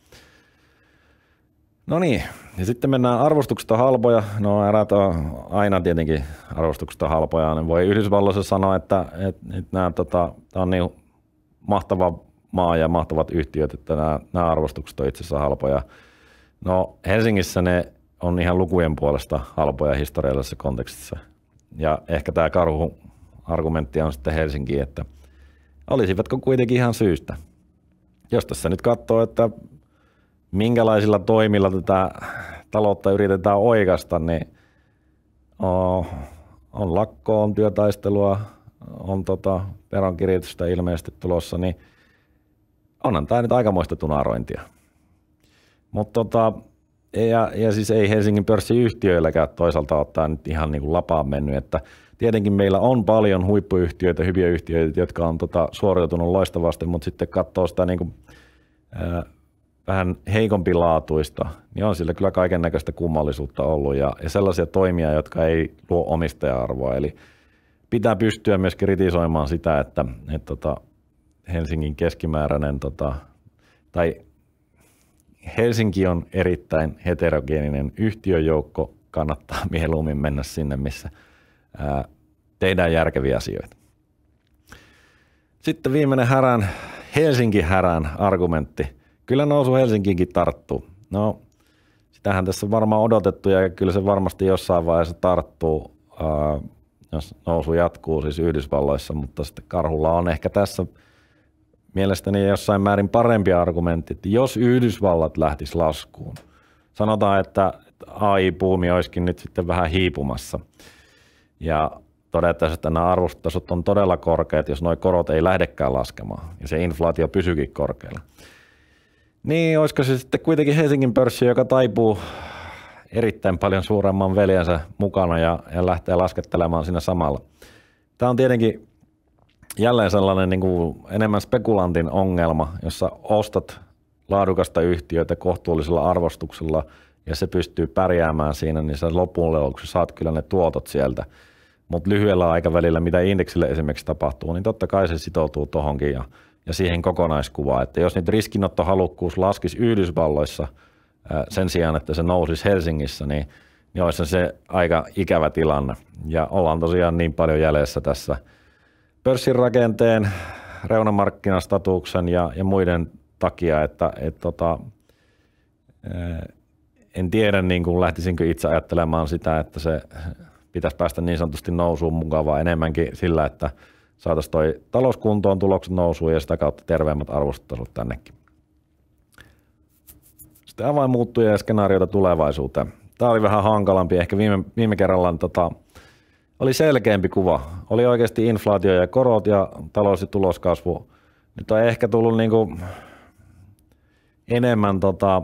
No niin, ja sitten mennään arvostuksesta halpoja. No erät on aina tietenkin arvostuksesta halpoja. Niin voi Yhdysvalloissa sanoa, että, että, että nämä, tota, tämä on niin mahtava maa ja mahtavat yhtiöt, että nämä, nämä arvostukset on itse asiassa halpoja. No Helsingissä ne on ihan lukujen puolesta halpoja historiallisessa kontekstissa. Ja ehkä tämä karhu argumentti on sitten Helsinki, että olisivatko kuitenkin ihan syystä. Jos tässä nyt katsoo, että minkälaisilla toimilla tätä taloutta yritetään oikasta, niin on, on lakko, on työtaistelua, on tota, veronkiritystä ilmeisesti tulossa, niin onhan tämä nyt aikamoista tunarointia. Mutta tota, ja, ja siis ei Helsingin pörssiyhtiöilläkään toisaalta tämä nyt ihan niin kuin lapaan mennyt, että tietenkin meillä on paljon huippuyhtiöitä, hyviä yhtiöitä, jotka on tota suoriutunut loistavasti, mutta sitten katsoo sitä niin kuin, ää, vähän laatuista, niin on sillä kyllä kaiken näköistä kummallisuutta ollut ja, ja sellaisia toimia, jotka ei luo omistaja-arvoa. Eli pitää pystyä myös kritisoimaan sitä, että, et tota, Helsingin keskimääräinen tota, tai Helsinki on erittäin heterogeeninen yhtiöjoukko. Kannattaa [laughs] mieluummin mennä sinne, missä ää, tehdään järkeviä asioita. Sitten viimeinen härän, Helsinki-härän argumentti. Kyllä nousu Helsinkiinkin tarttuu. No, sitähän tässä on varmaan odotettu ja kyllä se varmasti jossain vaiheessa tarttuu, ää, jos nousu jatkuu siis Yhdysvalloissa, mutta sitten Karhulla on ehkä tässä – mielestäni jossain määrin parempi argumentti, että jos Yhdysvallat lähtisi laskuun, sanotaan, että AI-puumi olisikin nyt sitten vähän hiipumassa ja todettaisiin, että nämä arvostustasot on todella korkeat, jos nuo korot ei lähdekään laskemaan ja se inflaatio pysyykin korkealla. Niin, olisiko se sitten kuitenkin Helsingin pörssi, joka taipuu erittäin paljon suuremman veljensä mukana ja, ja lähtee laskettelemaan siinä samalla. Tämä on tietenkin jälleen sellainen niin kuin enemmän spekulantin ongelma, jossa ostat laadukasta yhtiötä kohtuullisella arvostuksella ja se pystyy pärjäämään siinä, niin sä lopun lopuksi saat kyllä ne tuotot sieltä. Mutta lyhyellä aikavälillä, mitä indeksille esimerkiksi tapahtuu, niin totta kai se sitoutuu tuohonkin ja, ja siihen kokonaiskuvaan. Että jos nyt riskinottohalukkuus laskisi Yhdysvalloissa sen sijaan, että se nousisi Helsingissä, niin, niin olisi se aika ikävä tilanne. Ja ollaan tosiaan niin paljon jäljessä tässä – pörssin rakenteen, reunamarkkinastatuksen ja, ja muiden takia, että et, tota, eh, en tiedä niin kuin lähtisinkö itse ajattelemaan sitä, että se pitäisi päästä niin sanotusti nousuun mukaan, vaan enemmänkin sillä, että saataisiin toi talouskuntoon tulokset nousuun ja sitä kautta terveemmät arvostelut tännekin. Sitten avainmuuttuja ja skenaarioita tulevaisuuteen. Tämä oli vähän hankalampi. Ehkä viime, viime kerralla tota, oli selkeämpi kuva. Oli oikeasti inflaatio ja korot ja talous- ja tuloskasvu. Nyt on ehkä tullut niinku enemmän tota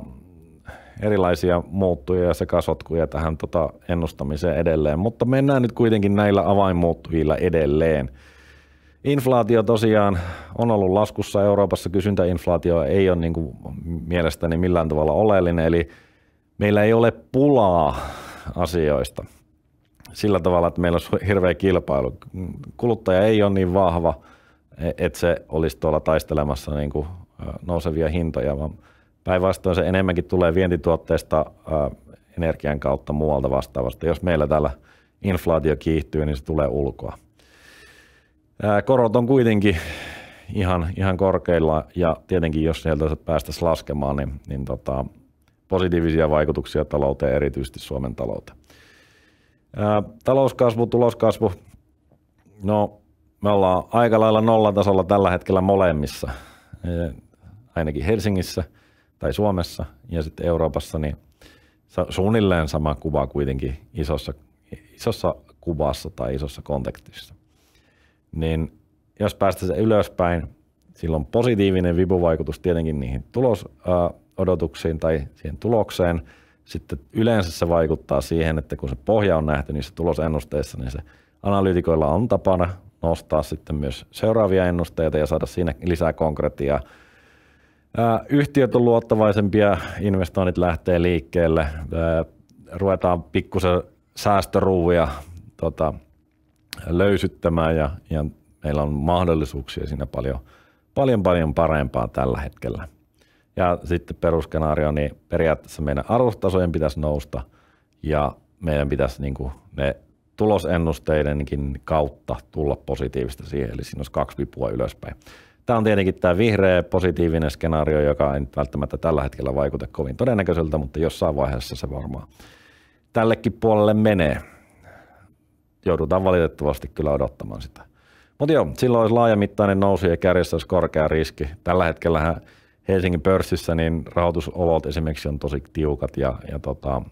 erilaisia muuttuja ja sekasotkuja tähän tota ennustamiseen edelleen, mutta mennään nyt kuitenkin näillä avainmuuttujilla edelleen. Inflaatio tosiaan on ollut laskussa Euroopassa, kysyntäinflaatio ei ole niin kuin mielestäni millään tavalla oleellinen, eli meillä ei ole pulaa asioista – sillä tavalla, että meillä olisi hirveä kilpailu. Kuluttaja ei ole niin vahva, e- että se olisi tuolla taistelemassa niin kuin nousevia hintoja, vaan päinvastoin se enemmänkin tulee vientituotteista energian kautta muualta vastaavasta. Jos meillä täällä inflaatio kiihtyy, niin se tulee ulkoa. Korot on kuitenkin ihan, ihan korkeilla ja tietenkin jos sieltä päästäisiin laskemaan, niin, niin tota, positiivisia vaikutuksia talouteen, erityisesti Suomen talouteen talouskasvu, tuloskasvu, no me ollaan aika lailla nollatasolla tällä hetkellä molemmissa, ainakin Helsingissä tai Suomessa ja sitten Euroopassa, niin suunnilleen sama kuva kuitenkin isossa, isossa kuvassa tai isossa kontekstissa. Niin jos päästään ylöspäin, silloin positiivinen vipuvaikutus tietenkin niihin tulosodotuksiin tai siihen tulokseen – sitten yleensä se vaikuttaa siihen, että kun se pohja on nähty niissä tulosennusteissa, niin se analyytikoilla on tapana nostaa sitten myös seuraavia ennusteita ja saada siinä lisää konkretiaa. yhtiöt on luottavaisempia, investoinnit lähtee liikkeelle, ruvetaan pikkusen säästöruuvia tota, löysyttämään ja, ja meillä on mahdollisuuksia siinä paljon, paljon, paljon parempaa tällä hetkellä. Ja sitten perusskenaario, niin periaatteessa meidän arvostasojen pitäisi nousta ja meidän pitäisi niin kuin ne tulosennusteidenkin kautta tulla positiivista siihen, eli siinä olisi kaksi vipua ylöspäin. Tämä on tietenkin tämä vihreä positiivinen skenaario, joka ei nyt välttämättä tällä hetkellä vaikuta kovin todennäköiseltä, mutta jossain vaiheessa se varmaan tällekin puolelle menee. Joudutaan valitettavasti kyllä odottamaan sitä. Mutta joo, silloin olisi laajamittainen nousu ja kärjessä olisi korkea riski. Tällä hetkellä Helsingin pörssissä niin rahoitusolot esimerkiksi on tosi tiukat ja, ja tota,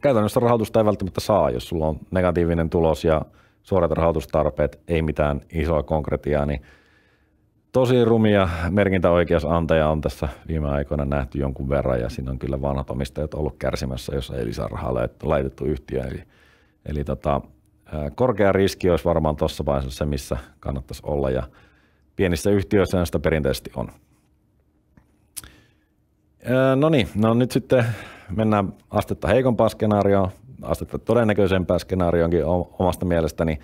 käytännössä rahoitusta ei välttämättä saa, jos sulla on negatiivinen tulos ja suorat rahoitustarpeet, ei mitään isoa konkretiaa, niin tosi rumia merkintäoikeusantaja on tässä viime aikoina nähty jonkun verran ja siinä on kyllä vanhat omistajat ollut kärsimässä, jos ei lisää rahaa laitettu yhtiö. Eli, eli tota, korkea riski olisi varmaan tuossa vaiheessa se, missä kannattaisi olla ja pienissä yhtiöissä sitä perinteisesti on. Öö, no niin, no nyt sitten mennään astetta heikompaan skenaarioon, astetta todennäköisempään skenaarioonkin omasta mielestäni.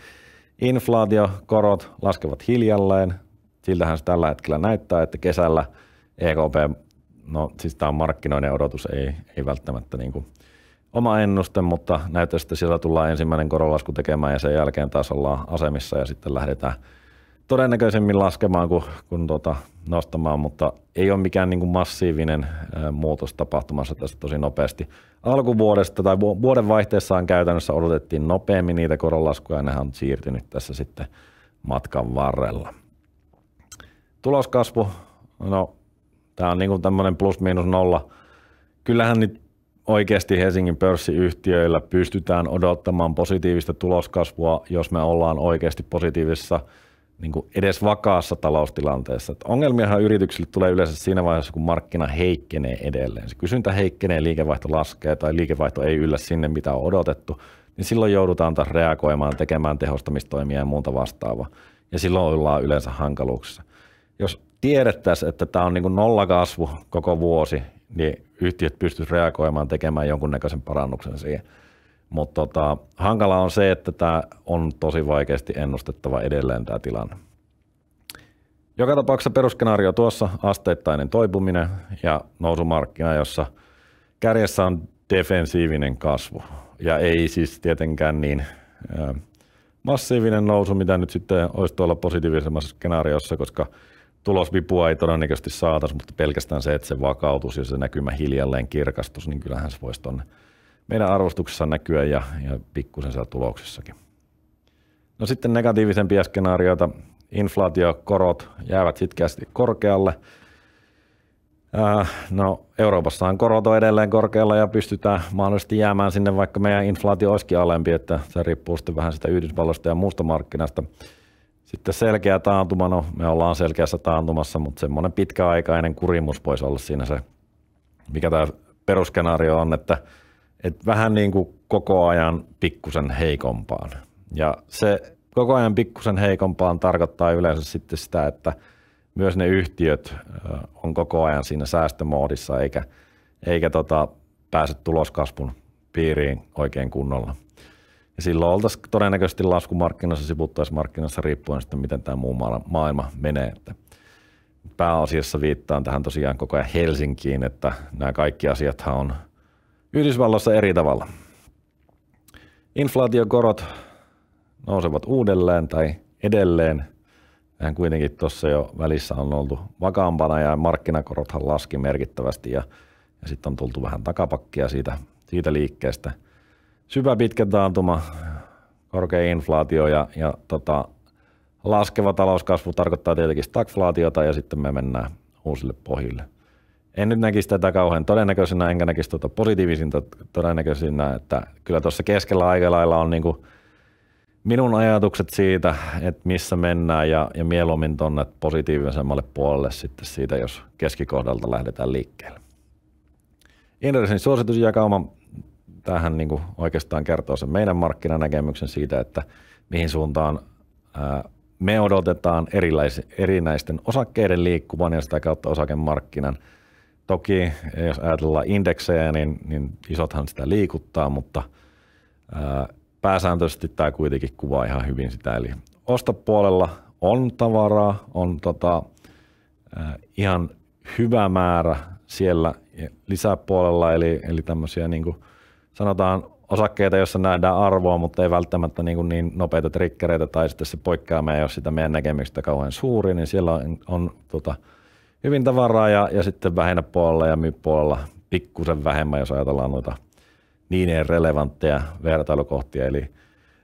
Inflaatio, korot laskevat hiljalleen. Siltähän se tällä hetkellä näyttää, että kesällä EKP, no siis tämä on markkinoinen odotus, ei, ei välttämättä niin kuin oma ennuste, mutta näyttää, että siellä tullaan ensimmäinen korolasku tekemään ja sen jälkeen taas ollaan asemissa ja sitten lähdetään – todennäköisemmin laskemaan kuin, kuin tuota nostamaan, mutta ei ole mikään niin kuin massiivinen muutos tapahtumassa tässä tosi nopeasti. Alkuvuodesta tai vuoden vaihteessaan käytännössä odotettiin nopeammin niitä koronlaskuja ja nehän on siirtynyt tässä sitten matkan varrella. Tuloskasvu, no tämä on niin kuin tämmöinen plus miinus nolla. Kyllähän nyt oikeasti Helsingin pörssiyhtiöillä pystytään odottamaan positiivista tuloskasvua, jos me ollaan oikeasti positiivisessa – niin kuin edes vakaassa taloustilanteessa. Että ongelmiahan yrityksille tulee yleensä siinä vaiheessa, kun markkina heikkenee edelleen. Se kysyntä heikkenee, liikevaihto laskee tai liikevaihto ei yllä sinne, mitä on odotettu, niin silloin joudutaan taas reagoimaan, tekemään tehostamistoimia ja muuta vastaavaa. Ja silloin ollaan yleensä hankaluuksissa. Jos tiedettäisiin, että tämä on niin kuin nollakasvu koko vuosi, niin yhtiöt pystyisivät reagoimaan, tekemään jonkunnäköisen parannuksen siihen – mutta tota, hankala on se, että tämä on tosi vaikeasti ennustettava edelleen tämä tilanne. Joka tapauksessa perusskenaario tuossa asteittainen toipuminen ja nousumarkkina, jossa kärjessä on defensiivinen kasvu. Ja ei siis tietenkään niin massiivinen nousu, mitä nyt sitten olisi tuolla positiivisemmassa skenaariossa, koska tulosvipua ei todennäköisesti saataisi, mutta pelkästään se, että se vakautus ja se näkymä hiljalleen kirkastus, niin kyllähän se voisi tuonne meidän arvostuksessa näkyä ja, ja pikkusen siellä tuloksissakin. No sitten negatiivisempia skenaarioita, inflaatiokorot jäävät sitkeästi korkealle. Äh, no Euroopassahan korot on edelleen korkealla ja pystytään mahdollisesti jäämään sinne, vaikka meidän inflaatio olisikin alempi, että se riippuu sitten vähän sitä Yhdysvalloista ja muusta markkinasta. Sitten selkeä taantuma, no me ollaan selkeässä taantumassa, mutta semmoinen pitkäaikainen kurimus voisi olla siinä se, mikä tämä perusskenaario on, että – et vähän niin kuin koko ajan pikkusen heikompaan. Ja se koko ajan pikkusen heikompaan tarkoittaa yleensä sitten sitä, että myös ne yhtiöt on koko ajan siinä säästömoodissa eikä, eikä tota, pääse tuloskasvun piiriin oikein kunnolla. Ja silloin oltaisiin todennäköisesti laskumarkkinassa, sivuttaismarkkinassa riippuen sitten, miten tämä muu maailma menee. Että pääasiassa viittaan tähän tosiaan koko ajan Helsinkiin, että nämä kaikki asiathan on – Yhdysvalloissa eri tavalla. Inflaatiokorot nousevat uudelleen tai edelleen. Vähän kuitenkin tuossa jo välissä on oltu vakaampana ja markkinakorothan laski merkittävästi ja, ja sitten on tultu vähän takapakkia siitä, siitä liikkeestä. Syvä pitkä taantuma, korkea inflaatio ja, ja tota, laskeva talouskasvu tarkoittaa tietenkin stagflaatiota ja sitten me mennään uusille pohjille – en nyt näkisi tätä kauhean todennäköisenä, enkä näkisi tuota positiivisinta todennäköisenä, että kyllä tuossa keskellä aikalailla on niin minun ajatukset siitä, että missä mennään ja, ja mieluummin tuonne positiivisemmalle puolelle sitten siitä, jos keskikohdalta lähdetään liikkeelle. Inderesin suositusjakauma, tähän niin oikeastaan kertoo sen meidän markkinanäkemyksen siitä, että mihin suuntaan ää, me odotetaan erinäisten osakkeiden liikkuvan ja sitä kautta osakemarkkinan – Toki jos ajatellaan indeksejä, niin, niin isothan sitä liikuttaa, mutta ää, pääsääntöisesti tämä kuitenkin kuvaa ihan hyvin sitä. Eli ostopuolella on tavaraa, on tota, ää, ihan hyvä määrä siellä lisäpuolella, eli, eli tämmöisiä niin kuin sanotaan osakkeita, joissa nähdään arvoa, mutta ei välttämättä niin, niin nopeita trikkereitä tai sitten se poikkeamia, jos sitä meidän näkemyksestä kauhean suuri, niin siellä on, on tota, hyvin tavaraa ja, ja sitten vähennä puolella ja myy puolella pikkusen vähemmän, jos ajatellaan noita niin relevantteja vertailukohtia. Eli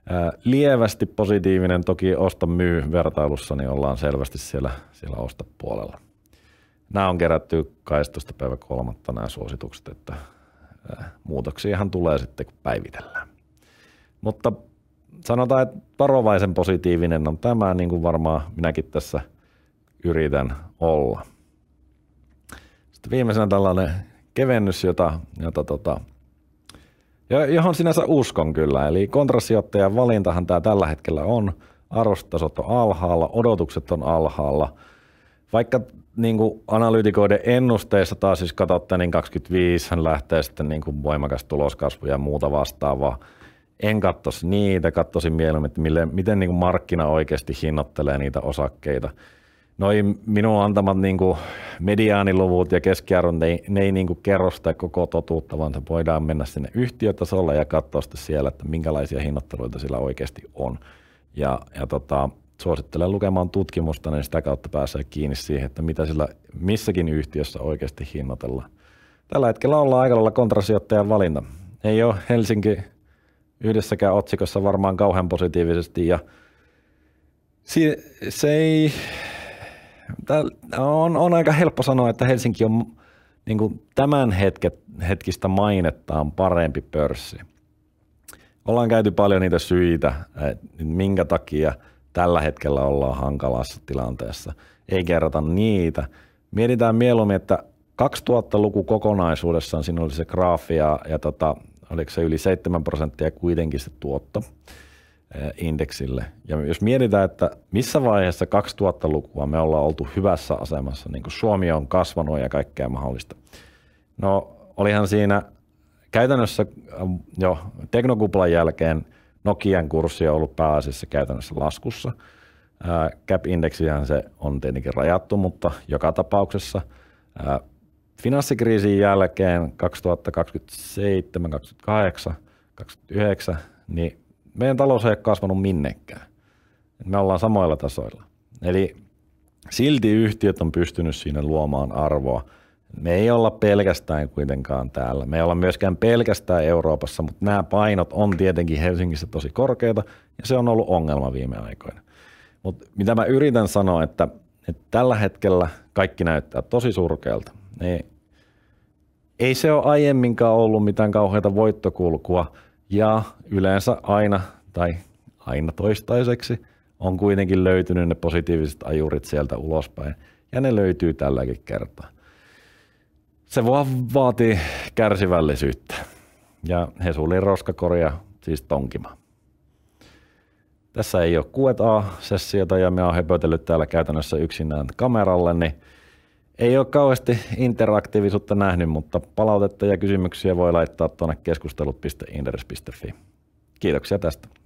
ää, lievästi positiivinen, toki osta myy vertailussa, niin ollaan selvästi siellä, siellä osta puolella. Nämä on kerätty 12. päivä kolmatta nämä suositukset, että ää, muutoksiahan tulee sitten, kun päivitellään. Mutta sanotaan, että varovaisen positiivinen on tämä, niin kuin varmaan minäkin tässä yritän olla. Sitten viimeisenä tällainen kevennys, jota, jota tota, johon sinänsä uskon kyllä. Eli kontrasijoittajan valintahan tämä tällä hetkellä on. Arvostasot on alhaalla, odotukset on alhaalla. Vaikka niin kuin analyytikoiden ennusteissa taas siis katsotte, niin 25 hän lähtee sitten niin kuin voimakas tuloskasvu ja muuta vastaavaa. En katsoisi niitä, katsoisin mieluummin, että mille, miten niin kuin markkina oikeasti hinnoittelee niitä osakkeita noin minun antamat niin kuin mediaaniluvut ja keskiarvon, ne ne ei niin kuin kerro sitä koko totuutta, vaan se voidaan mennä sinne yhtiötasolla ja katsoa sitten siellä, että minkälaisia hinnoitteluita sillä oikeasti on. Ja, ja tota, suosittelen lukemaan tutkimusta, niin sitä kautta pääsee kiinni siihen, että mitä sillä missäkin yhtiössä oikeasti hinnoitellaan. Tällä hetkellä ollaan aika lailla kontrasijoittajan valinta. Ei ole Helsinki yhdessäkään otsikossa varmaan kauhean positiivisesti ja se ei Tää on, on aika helppo sanoa, että Helsinki on niin kuin tämän hetket, hetkistä mainettaan parempi pörssi. Ollaan käyty paljon niitä syitä, että minkä takia tällä hetkellä ollaan hankalassa tilanteessa. Ei kerrota niitä. Mietitään mieluummin, että 2000-luku kokonaisuudessaan siinä oli se graafi ja, ja tota, oliko se yli 7 prosenttia kuitenkin se tuotto. Eh, indeksille. Ja jos mietitään, että missä vaiheessa 2000-lukua me ollaan oltu hyvässä asemassa, niin kuin Suomi on kasvanut ja kaikkea mahdollista. No olihan siinä käytännössä eh, jo teknokuplan jälkeen Nokian kurssi on ollut pääasiassa käytännössä laskussa. Eh, Cap-indeksihän se on tietenkin rajattu, mutta joka tapauksessa finanssikriisin jälkeen 2027, 2028, 2029, niin meidän talous ei ole kasvanut minnekään. Me ollaan samoilla tasoilla. Eli silti yhtiöt on pystynyt siinä luomaan arvoa. Me ei olla pelkästään kuitenkaan täällä. Me ei olla myöskään pelkästään Euroopassa, mutta nämä painot on tietenkin Helsingissä tosi korkeita ja se on ollut ongelma viime aikoina. Mutta mitä mä yritän sanoa, että, että tällä hetkellä kaikki näyttää tosi surkealta. Ei, ei se ole aiemminkaan ollut mitään kauheita voittokulkua – ja yleensä aina tai aina toistaiseksi on kuitenkin löytynyt ne positiiviset ajurit sieltä ulospäin. Ja ne löytyy tälläkin kertaa. Se vaan vaatii kärsivällisyyttä. Ja he suli roskakoria siis Tonkima. Tässä ei ole QA-sessiota ja me oon höpötellyt täällä käytännössä yksinään kameralleni. Niin ei ole kauheasti interaktiivisuutta nähnyt, mutta palautetta ja kysymyksiä voi laittaa tuonne keskustelut.inders.fi. Kiitoksia tästä.